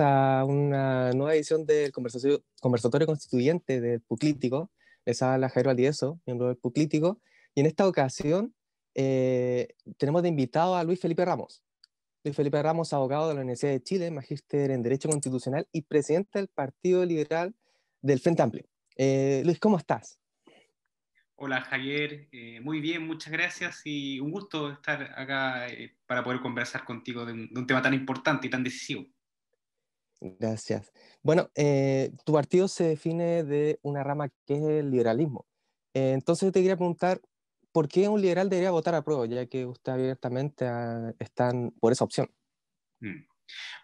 a una nueva edición del conversatorio constituyente del Puclítico. Les habla Jairo Aldieso, miembro del Puclítico. Y en esta ocasión eh, tenemos de invitado a Luis Felipe Ramos. Luis Felipe Ramos, abogado de la Universidad de Chile, magíster en Derecho Constitucional y presidente del Partido Liberal del Frente Amplio. Eh, Luis, ¿cómo estás? Hola Javier, eh, muy bien, muchas gracias y un gusto estar acá para poder conversar contigo de un, tema tan importante y tan decisivo. Gracias. Bueno, eh, tu partido se define de una rama que es el liberalismo. Eh, entonces yo te quería preguntar, ¿por qué un liberal debería votar a prueba, ya que usted abiertamente están por esa opción? Mm.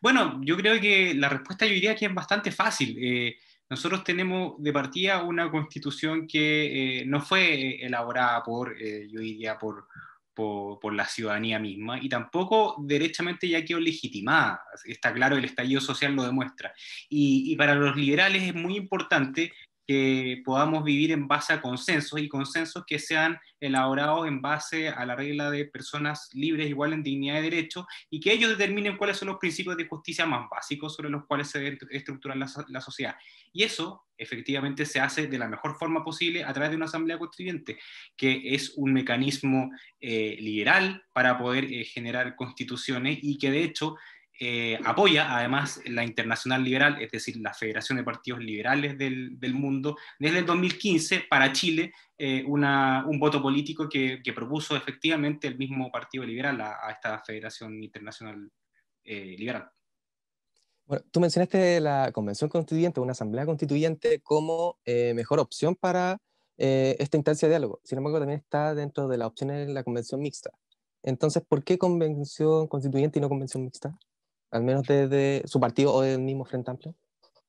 Bueno, yo creo que la respuesta yo diría que es bastante fácil. Eh, nosotros tenemos de partida una constitución que no fue elaborada por, yo diría, por por, la ciudadanía misma y tampoco derechamente ya quedó legitimada. Está claro, el estallido social lo demuestra. Y, y para los liberales es muy importante que podamos vivir en base a consensos y consensos que sean elaborados en base a la regla de personas libres, igual en dignidad y derecho, y que ellos determinen cuáles son los principios de justicia más básicos sobre los cuales se debe estructurar la, sociedad. Y eso efectivamente se hace de la mejor forma posible a través de una asamblea constituyente, que es un mecanismo eh, liberal para poder eh, generar constituciones y que de hecho eh, apoya además la Internacional Liberal, es decir, la Federación de Partidos Liberales del, Mundo, desde el 2015 para Chile eh, un voto político que, propuso efectivamente el mismo Partido Liberal a, esta Federación Internacional eh, Liberal. Bueno, tú mencionaste la Convención Constituyente, una Asamblea Constituyente, como mejor opción para esta instancia de diálogo. Sin embargo, también está dentro de las opciones de la Convención Mixta. Entonces, ¿por qué Convención Constituyente y no Convención Mixta? al menos desde su partido o del mismo Frente Amplio?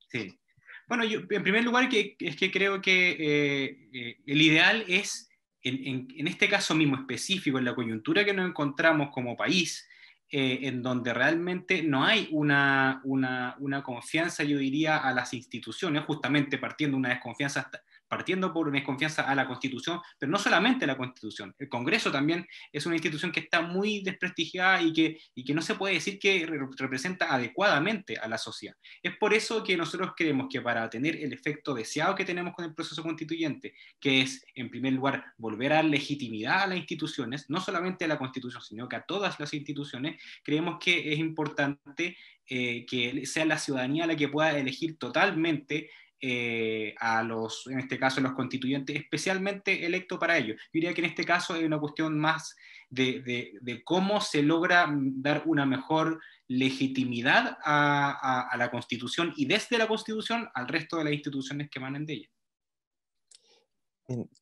Sí. Bueno, en primer lugar, es que creo que eh, eh, el ideal es, en, este caso mismo específico, en la coyuntura que nos encontramos como país, eh, en donde realmente no hay una, una, confianza, yo diría, a las instituciones, justamente partiendo de una desconfianza partiendo por una desconfianza a la Constitución, pero no solamente a la Constitución, el Congreso también es una institución que está muy desprestigiada y que, y que no se puede decir que representa adecuadamente a la sociedad. Es por eso que nosotros creemos que para tener el efecto deseado que tenemos con el proceso constituyente, que es, en primer lugar, volver a legitimidad a las instituciones, no solamente a la Constitución, sino que a todas las instituciones, creemos que es importante eh, que sea la ciudadanía la que pueda elegir totalmente eh, a los, en este caso, los constituyentes especialmente electo para ello. Yo diría que en este caso hay una cuestión más de, cómo se logra dar una mejor legitimidad a, la Constitución y desde la Constitución al resto de las instituciones que manen de ella.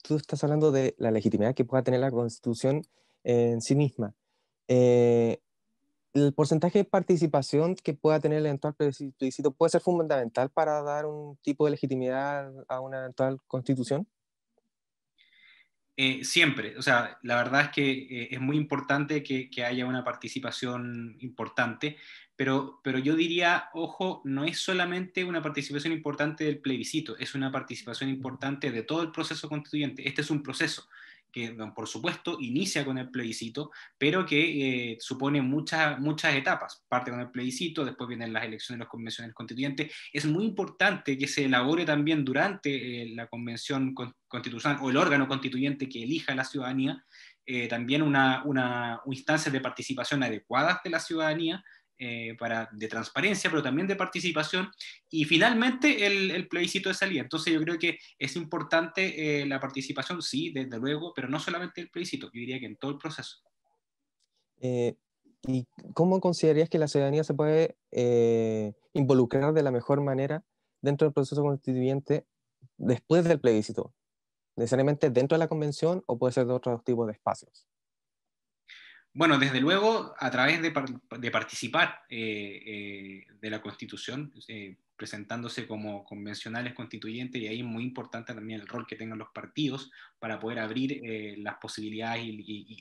Tú estás hablando de la legitimidad que pueda tener la Constitución en sí misma. Eh, el porcentaje de participación que pueda tener el eventual plebiscito puede ser fundamental para dar un tipo de legitimidad a una eventual constitución? Eh, siempre, o sea, la verdad es que eh, es muy importante que, que, haya una participación importante, pero, pero yo diría, ojo, no es solamente una participación importante del plebiscito, es una participación importante de todo el proceso constituyente. Este es un proceso, que por supuesto inicia con el plebiscito, pero que eh, supone muchas, muchas etapas. Parte con el plebiscito, después vienen las elecciones, de las convenciones constituyentes. Es muy importante que se elabore también durante eh, la convención constitucional o el órgano constituyente que elija a la ciudadanía, eh, también una, una, instancias de participación adecuadas de la ciudadanía eh, de transparencia, pero también de participación, y finalmente el, plebiscito de salida. Entonces yo creo que es importante eh, la participación, sí, desde luego, pero no solamente el plebiscito, yo diría que en todo el proceso. Eh, ¿Y cómo considerarías que la ciudadanía se puede involucrar de la mejor manera dentro del proceso constituyente después del plebiscito? ¿Necesariamente dentro de la convención o puede ser de otros tipo de espacios? Bueno, desde luego, a través de, participar eh, eh, de la Constitución, eh, presentándose como convencionales constituyentes, y ahí es muy importante también el rol que tengan los partidos para poder abrir las posibilidades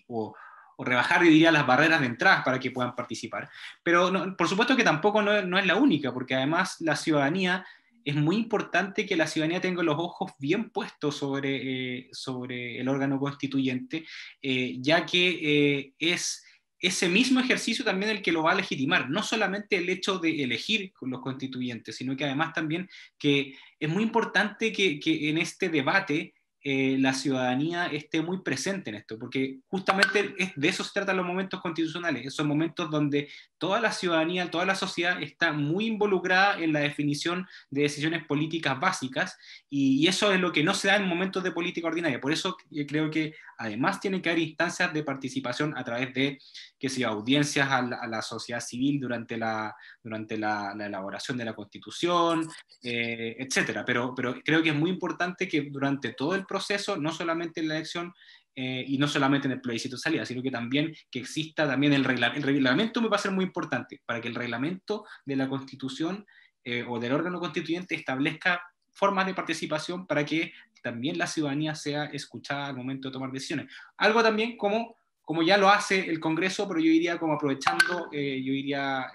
o, rebajar, diría, las barreras de entrada para que puedan participar. Pero por supuesto que tampoco no es la única, porque además la ciudadanía es muy importante que la ciudadanía tenga los ojos bien puestos sobre, eh, sobre el órgano constituyente, eh, ya que eh, es ese mismo ejercicio también el que lo va a legitimar, no solamente el hecho de elegir los constituyentes, sino que además también que es muy importante que, que en este debate eh, la ciudadanía esté muy presente en esto, porque justamente es, de eso se tratan los momentos constitucionales, esos momentos donde toda la ciudadanía, toda la sociedad está muy involucrada en la definición de decisiones políticas básicas, y, eso es lo que no se da en momentos de política ordinaria. Por eso eh, creo que además tiene que haber instancias de participación a través de, que sea audiencias a la, sociedad civil durante la, durante la, elaboración de la constitución, eh, etcétera. Pero, pero creo que es muy importante que durante todo el proceso, no solamente en la elección eh, y no solamente en el plebiscito de salida, sino que también que exista también el reglamento. El reglamento me va a ser muy importante para que el reglamento de la constitución eh, o del órgano constituyente establezca formas de participación para que también la ciudadanía sea escuchada al momento de tomar decisiones. Algo también como, como ya lo hace el Congreso, pero yo iría como aprovechando, eh, yo iría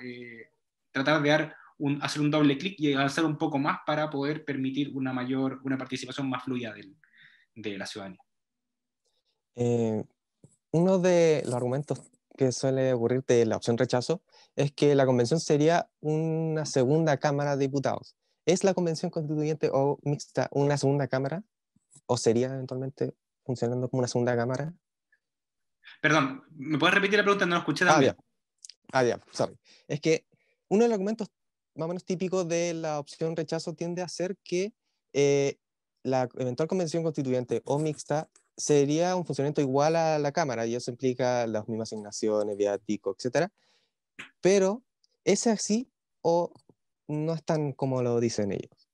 tratar de dar un, hacer un doble clic y avanzar un poco más para poder permitir una mayor, una participación más fluida del, de la ciudadanía. Eh, uno de los argumentos que suele ocurrir de la opción rechazo es que la convención sería una segunda Cámara de Diputados. ¿Es la convención constituyente o mixta una segunda Cámara? ¿O sería eventualmente funcionando como una segunda Cámara? Perdón, ¿me puedes repetir la pregunta? No la escuché Ah, ya, ah, ya. sorry. Es que uno de los argumentos más o menos típicos de la opción rechazo tiende a ser que eh, la eventual convención constituyente o mixta sería un funcionamiento igual a la Cámara, y eso implica las mismas asignaciones, viático, etc. Pero, ¿es así o no es tan como lo dicen ellos?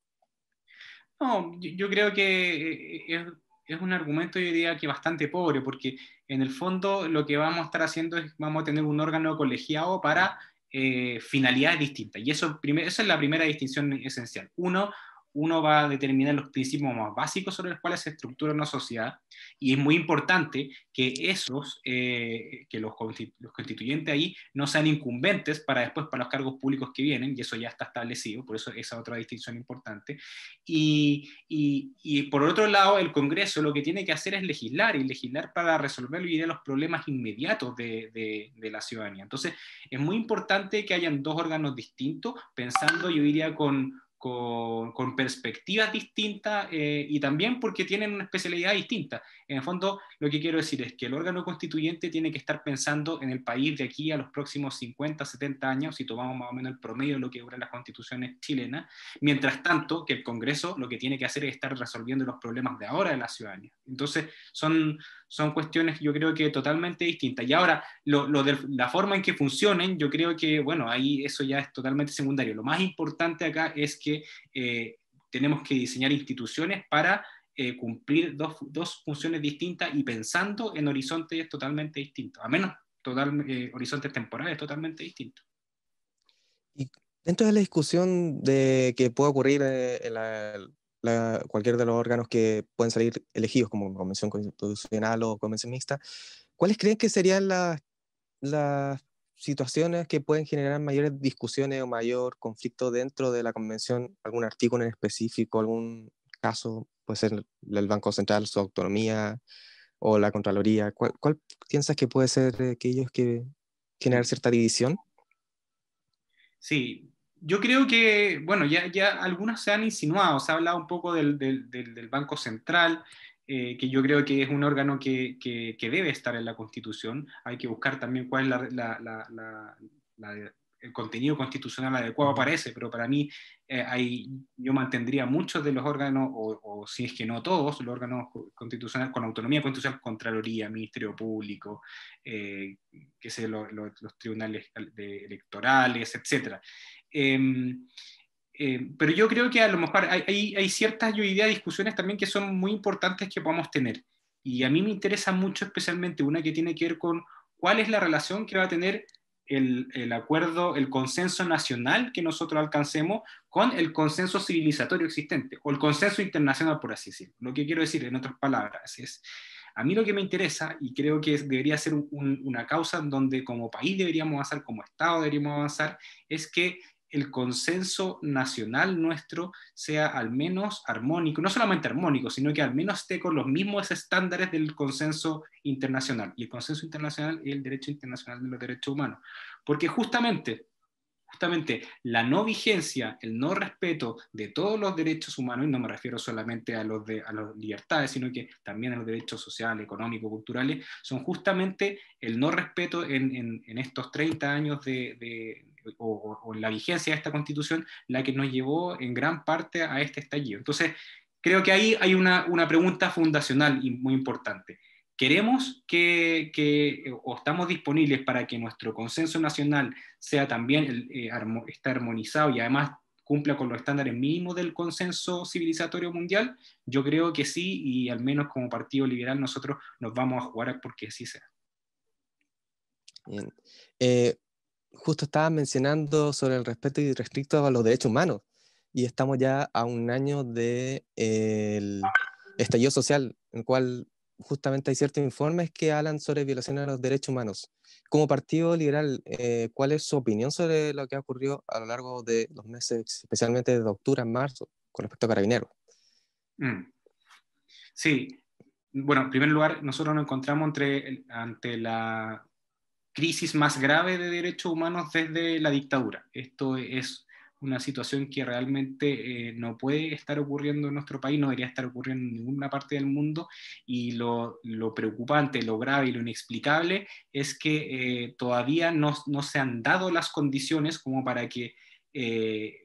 No, yo, creo que eh, es, es, un argumento, yo diría que bastante pobre, porque en el fondo lo que vamos a estar haciendo es, vamos a tener un órgano colegiado para eh, finalidades distintas, y eso, eso es la primera distinción esencial. Uno, uno va a determinar los principios más básicos sobre los cuales se estructura una sociedad y es muy importante que esos, eh, que los, los, constituyentes ahí no sean incumbentes para después para los cargos públicos que vienen y eso ya está establecido, por eso esa otra distinción importante. Y, y, por otro lado, el Congreso lo que tiene que hacer es legislar y legislar para resolver los problemas inmediatos de, de, de la ciudadanía. Entonces, es muy importante que hayan dos órganos distintos, pensando, yo iría con con, perspectivas distintas eh, y también porque tienen una especialidad distinta. En el fondo, lo que quiero decir es que el órgano constituyente tiene que estar pensando en el país de aquí a los próximos 50, 70 años, si tomamos más o menos el promedio de lo que duran las constituciones chilenas, mientras tanto que el Congreso lo que tiene que hacer es estar resolviendo los problemas de ahora de la ciudadanía. Entonces, son, son cuestiones yo creo que totalmente distintas. Y ahora, lo de la forma en que funcionen, yo creo que, bueno, ahí eso ya es totalmente secundario. Lo más importante acá es que eh, tenemos que diseñar instituciones para eh, cumplir dos, funciones distintas y pensando en horizontes totalmente distintos, a menos total, eh, horizontes temporales totalmente distintos. Y dentro de la discusión de que puede ocurrir en cualquier de los órganos que pueden salir elegidos como convención constitucional o Convencionista, ¿cuáles creen que serían las, las situaciones que pueden generar mayores discusiones o mayor conflicto dentro de la convención, algún artículo en específico, algún caso, puede ser el Banco Central, su autonomía o la Contraloría. ¿Cuál, piensas que puede ser aquellos que generar cierta división? Sí, yo creo que, bueno, ya, ya algunas se han insinuado, se ha hablado un poco del Banco Central, eh, que yo creo que es un órgano que, debe estar en la Constitución. Hay que buscar también cuál es el contenido constitucional adecuado para ese, pero para mí eh, yo mantendría muchos de los órganos, o, si es que no todos, los órganos constitucionales con autonomía constitucional, Contraloría, Ministerio Público, eh, los tribunales electorales, etc. Eh, pero yo creo que a lo mejor hay, ciertas, yo discusiones también que son muy importantes que podamos tener. Y a mí me interesa mucho especialmente una que tiene que ver con cuál es la relación que va a tener el, acuerdo, el consenso nacional que nosotros alcancemos con el consenso civilizatorio existente o el consenso internacional, por así decirlo. Lo que quiero decir en otras palabras es, a mí lo que me interesa y creo que debería ser una causa en donde como país deberíamos avanzar, como Estado deberíamos avanzar, es que el consenso nacional nuestro sea al menos armónico, no solamente armónico, sino que al menos esté con los mismos estándares del consenso internacional. Y el consenso internacional es el derecho internacional de los derechos humanos. Porque justamente, justamente la no vigencia, el no respeto de todos los derechos humanos, y no me refiero solamente a los de a las libertades, sino que también a los derechos sociales, económicos, culturales, son justamente el no respeto en, en, estos 30 años de o, la vigencia de esta constitución la que nos llevó en gran parte a este estallido. Entonces, creo que ahí hay una, pregunta fundacional y muy importante. ¿Queremos que, o estamos disponibles para que nuestro consenso nacional sea también eh, está armonizado y además cumpla con los estándares mínimos del consenso civilizatorio mundial? Yo creo que sí y al menos como Partido Liberal nosotros nos vamos a jugar porque así sea. Bien. Eh, justo estabas mencionando sobre el respeto y irrestricto a los derechos humanos y estamos ya a un año del de eh, estallido social, en el cual justamente hay ciertos informes que hablan sobre violaciones a los derechos humanos. Como Partido Liberal, eh, ¿cuál es su opinión sobre lo que ha ocurrido a lo largo de los meses, especialmente de octubre a marzo, con respecto a carabineros? Mm. Sí, bueno, en primer lugar, nosotros nos encontramos ante la crisis más grave de derechos humanos desde la dictadura. Esto es una situación que realmente eh, no puede estar ocurriendo en nuestro país, no debería estar ocurriendo en ninguna parte del mundo y lo, preocupante, lo grave y lo inexplicable es que eh, todavía no, se han dado las condiciones como para que, eh,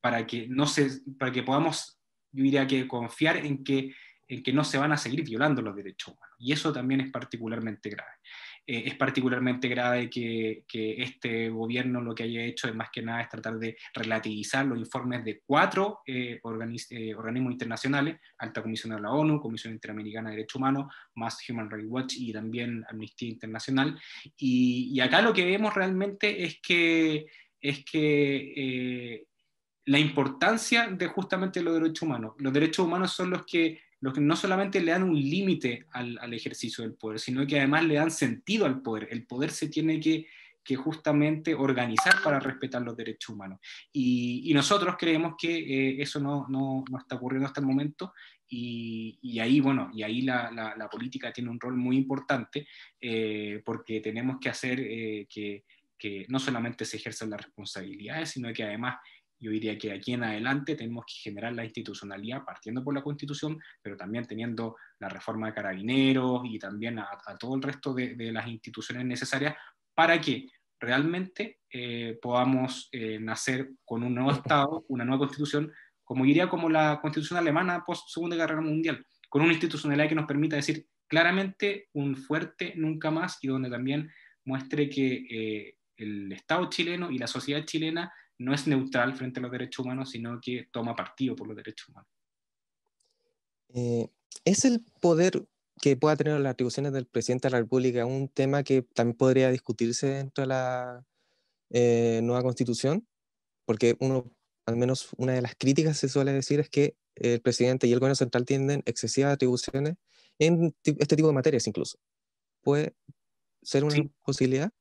para que, no se, para que podamos, yo diría que confiar en que, en que no se van a seguir violando los derechos humanos y eso también es particularmente grave. Eh, es particularmente grave que, este gobierno lo que haya hecho es más que nada es tratar de relativizar los informes de cuatro eh, eh, organismos internacionales, Alta Comisión de la ONU, Comisión Interamericana de Derechos Humanos, más Human Rights Watch y también Amnistía Internacional. Y, acá lo que vemos realmente es que, es que la importancia de justamente los derechos humanos. Los derechos humanos son los que que no solamente le dan un límite al, ejercicio del poder, sino que además le dan sentido al poder. El poder se tiene que, justamente organizar para respetar los derechos humanos. Y, nosotros creemos que eh, eso no, está ocurriendo hasta el momento. Y, ahí, bueno, y ahí la, política tiene un rol muy importante eh, porque tenemos que hacer eh, que, que no solamente se ejerzan las responsabilidades, sino que además yo diría que aquí en adelante tenemos que generar la institucionalidad partiendo por la Constitución, pero también teniendo la reforma de carabineros y también a, todo el resto de, las instituciones necesarias para que realmente eh, podamos eh, nacer con un nuevo Estado, una nueva Constitución, como diría como la Constitución alemana post Segunda Guerra Mundial, con una institucionalidad que nos permita decir claramente un fuerte nunca más y donde también muestre que eh, el Estado chileno y la sociedad chilena no es neutral frente a los derechos humanos, sino que toma partido por los derechos humanos. Eh, ¿Es el poder que pueda tener las atribuciones del presidente de la República un tema que también podría discutirse dentro de la eh, nueva constitución? Porque uno, al menos una de las críticas se suele decir es que el presidente y el gobierno central tienen excesivas atribuciones en este tipo de materias incluso. ¿Puede ser una posibilidad?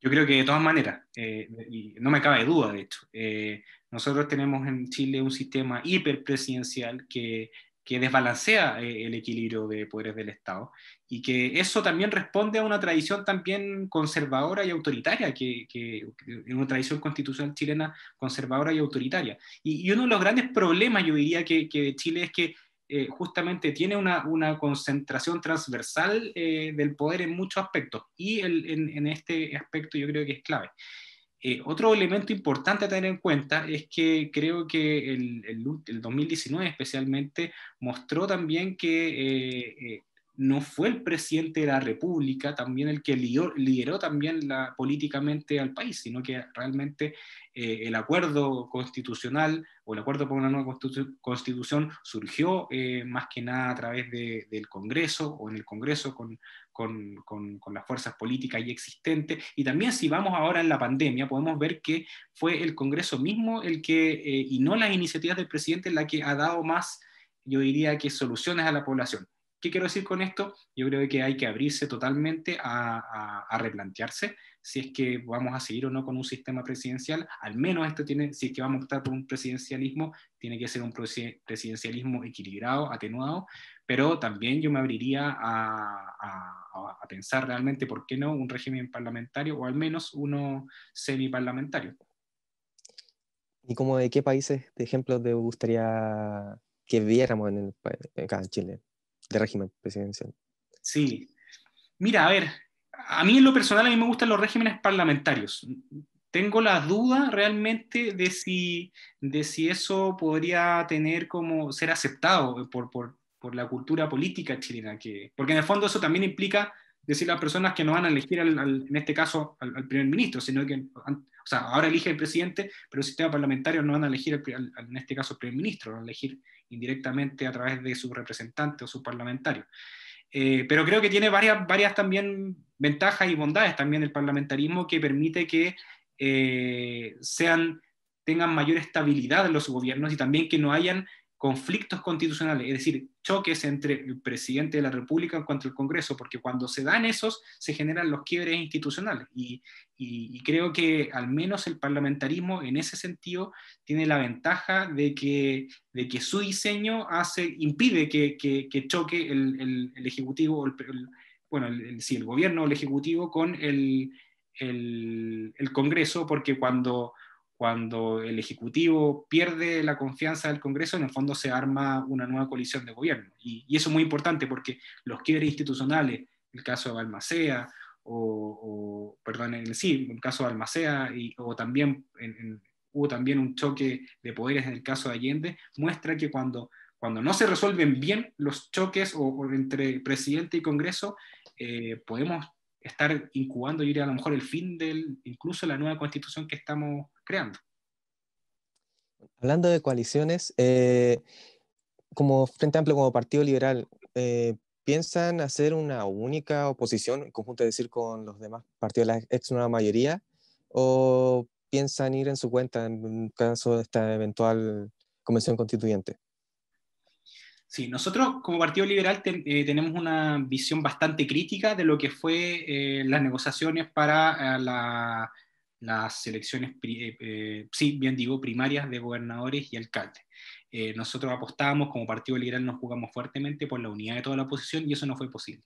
Yo creo que de todas maneras, eh, y no me cabe duda de esto, eh, nosotros tenemos en Chile un sistema hiperpresidencial que, desbalancea eh, el equilibrio de poderes del Estado y que eso también responde a una tradición también conservadora y autoritaria, que, que una tradición constitucional chilena conservadora y autoritaria. Y, uno de los grandes problemas, yo diría, que, Chile es que eh, justamente tiene una, concentración transversal eh, del poder en muchos aspectos y en, este aspecto yo creo que es clave. Eh, otro elemento importante a tener en cuenta es que creo que el, el, el 2019 especialmente mostró también que no fue el presidente de la República también el que lideró, también políticamente al país, sino que realmente eh, el acuerdo constitucional o el acuerdo por una nueva constitución surgió eh, más que nada a través del Congreso o en el Congreso con, con, con, las fuerzas políticas ya existentes. Y también si vamos ahora en la pandemia, podemos ver que fue el Congreso mismo el que, eh, y no las iniciativas del presidente, la que ha dado más, yo diría que soluciones a la población ¿Qué quiero decir con esto? Yo creo que hay que abrirse totalmente a, replantearse si es que vamos a seguir o no con un sistema presidencial. Al menos esto tiene, si es que vamos a optar por un presidencialismo, tiene que ser un presidencialismo equilibrado, atenuado, pero también yo me abriría a, pensar realmente, ¿por qué no?, un régimen parlamentario o al menos uno semiparlamentario. ¿Y como de qué países, de ejemplos, te gustaría que viéramos en el, en Chile? de régimen presidencial. Sí. Mira, a ver, a mí en lo personal a mí me gustan los regímenes parlamentarios. Tengo la duda realmente de si, de si eso podría tener como ser aceptado por, la cultura política chilena, que, porque en el fondo eso también implica decir, las personas que no van a elegir, en este caso, al, primer ministro, sino que, ahora elige el presidente, pero el sistema parlamentario no van a elegir, en este caso, al primer ministro, van a elegir indirectamente a través de su representante o su parlamentario. Eh, pero creo que tiene varias, también ventajas y bondades también el parlamentarismo que permite que eh, sean, tengan mayor estabilidad en los gobiernos y también que no hayan conflictos constitucionales, es decir, choques entre el presidente de la República en el Congreso, porque cuando se dan esos, se generan los quiebres institucionales. Y, creo que al menos el parlamentarismo en ese sentido tiene la ventaja de que, de que su diseño hace, impide que, choque el, el, Ejecutivo, el, bueno, sí, el gobierno o el Ejecutivo con el, el Congreso, porque cuando cuando el Ejecutivo pierde la confianza del Congreso, en el fondo se arma una nueva coalición de gobierno. Y, eso es muy importante porque los quiebres institucionales, el caso de Balmacea, o, perdón, en, sí, el caso de Balmacea, y, o también hubo también un choque de poderes en el caso de Allende, muestra que cuando, cuando no se resuelven bien los choques o, entre presidente y Congreso, eh, podemos estar incubando, yo diría, a lo mejor el fin del, incluso la nueva constitución que estamos creando. Hablando de coaliciones, eh, como Frente Amplio, como Partido Liberal, eh, ¿piensan hacer una única oposición, en conjunto, es decir, con los demás partidos de la ex nueva mayoría? ¿O piensan ir en su cuenta en caso de esta eventual convención constituyente? Sí, nosotros como Partido Liberal eh, tenemos una visión bastante crítica de lo que fue eh, las negociaciones para eh, las elecciones, sí, bien digo, primarias de gobernadores y alcaldes. nosotros apostábamos como Partido Liberal, nos jugamos fuertemente por la unidad de toda la oposición y eso no fue posible.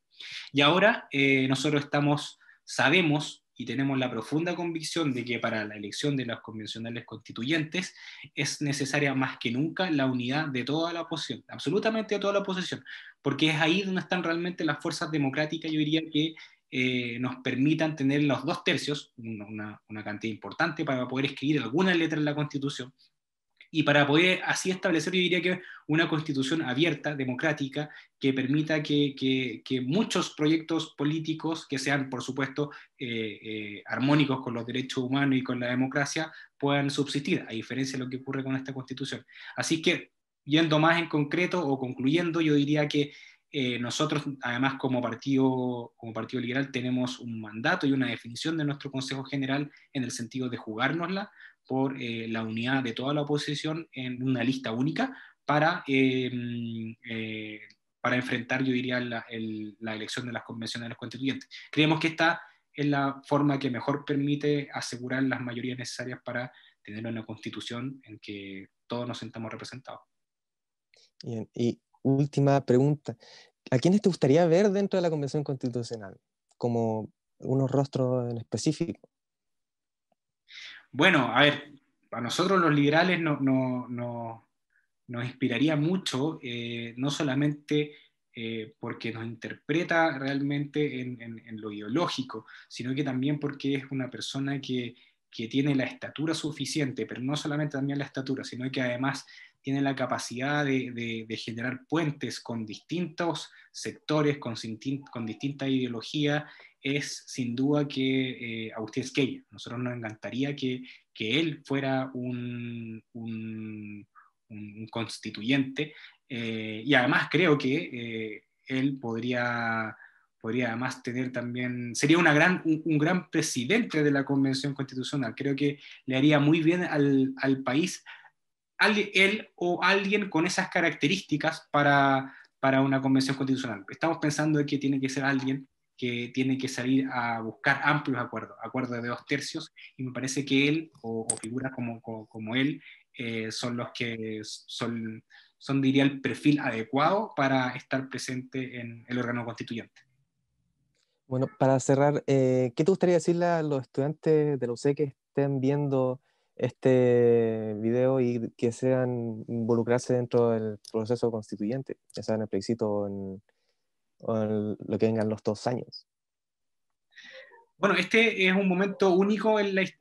Y ahora nosotros estamos, sabemos y tenemos la profunda convicción de que para la elección de los convencionales constituyentes es necesaria más que nunca la unidad de toda la oposición, absolutamente de toda la oposición, porque es ahí donde están realmente las fuerzas democráticas, yo diría que eh, nos permitan tener los dos tercios, una, una, cantidad importante para poder escribir alguna letra en la Constitución, y para poder así establecer, yo diría que una constitución abierta, democrática, que permita que, muchos proyectos políticos, que sean, por supuesto, eh, eh, armónicos con los derechos humanos y con la democracia, puedan subsistir, a diferencia de lo que ocurre con esta constitución. Así que, yendo más en concreto o concluyendo, yo diría que eh, nosotros, además, como partido, como partido Liberal, tenemos un mandato y una definición de nuestro Consejo General en el sentido de jugárnosla por eh, la unidad de toda la oposición en una lista única para, eh, eh, para enfrentar, yo diría, la, la, elección de las convenciones de los constituyentes. Creemos que esta es la forma que mejor permite asegurar las mayorías necesarias para tener una constitución en que todos nos sentamos representados. Bien, y última pregunta. ¿A quiénes te gustaría ver dentro de la Convención Constitucional? Como unos rostros en específico. Bueno, a ver, a nosotros los liberales nos inspiraría mucho, eh, no solamente eh, porque nos interpreta realmente en, lo ideológico, sino que también porque es una persona que, tiene la estatura suficiente, pero no solamente también la estatura, sino que además tiene la capacidad de, generar puentes con distintos sectores, con, con distinta ideología es sin duda que eh, Agustín Esquella. Nosotros nos encantaría que, él fuera un, un, constituyente eh, y además creo que eh, él podría, podría además tener también, sería una gran, un, gran presidente de la Convención Constitucional. Creo que le haría muy bien al, país él o alguien con esas características para, para una convención constitucional. Estamos pensando que tiene que ser alguien que tiene que salir a buscar amplios acuerdos, acuerdos de dos tercios, y me parece que él, o, figuras como, como, él, eh, son los que son, son, diría, el perfil adecuado para estar presente en el órgano constituyente. Bueno, para cerrar, eh, ¿qué te gustaría decirle a los estudiantes de la UC que estén viendo este video y que sean involucrarse dentro del proceso constituyente, ya sea en el plebiscito en, o lo que vengan los dos años. Bueno, este es un momento único en la es,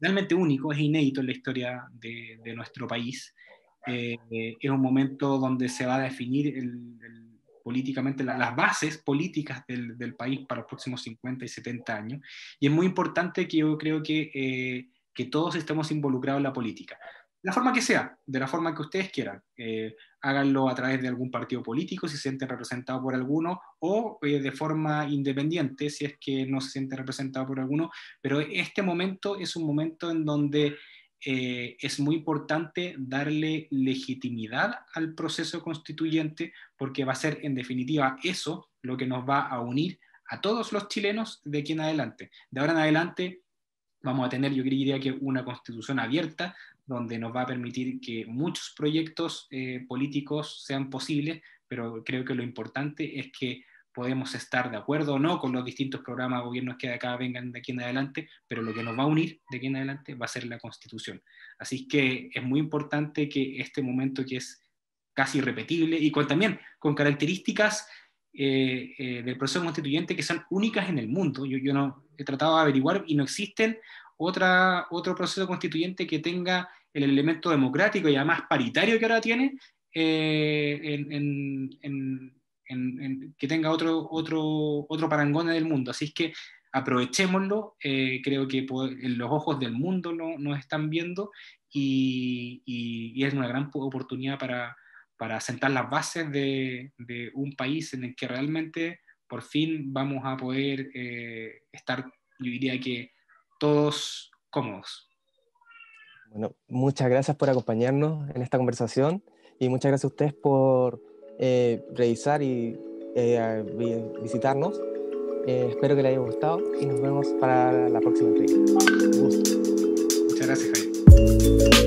realmente único, es inédito en la historia de, nuestro país. Eh, eh, es un momento donde se va a definir políticamente, las bases políticas del, país para los próximos 50 y 70 años. Y es muy importante que yo creo que, eh, que todos estemos involucrados en la política la forma que sea, de la forma que ustedes quieran. Eh, háganlo a través de algún partido político, si se sienten representado por alguno, o eh, de forma independiente, si es que no se sienten representado por alguno. Pero este momento es un momento en donde eh, es muy importante darle legitimidad al proceso constituyente, porque va a ser en definitiva eso lo que nos va a unir a todos los chilenos de aquí en adelante. De ahora en adelante vamos a tener, yo diría que una constitución abierta, donde nos va a permitir que muchos proyectos eh, políticos sean posibles, pero creo que lo importante es que podemos estar de acuerdo o no con los distintos programas de gobiernos que de acá vengan de aquí en adelante, pero lo que nos va a unir de aquí en adelante va a ser la constitución. Así que es muy importante que este momento que es casi irrepetible y con, también con características eh, eh, del proceso constituyente que son únicas en el mundo. Yo, yo no he tratado de averiguar y no existen otra, otro proceso constituyente que tenga el elemento democrático y además paritario que ahora tiene, eh, que tenga otro, otro, otro parangón del mundo. Así es que aprovechémoslo, creo que en los ojos del mundo nos no están viendo y, es una gran oportunidad para, para sentar las bases de, un país en el que realmente por fin vamos a poder eh, estar, yo diría que todos cómodos. Bueno, muchas gracias por acompañarnos en esta conversación y muchas gracias a ustedes por eh, revisar y eh, visitarnos. espero que les haya gustado y nos vemos para la próxima entrevista. Muchas gracias, Jaime.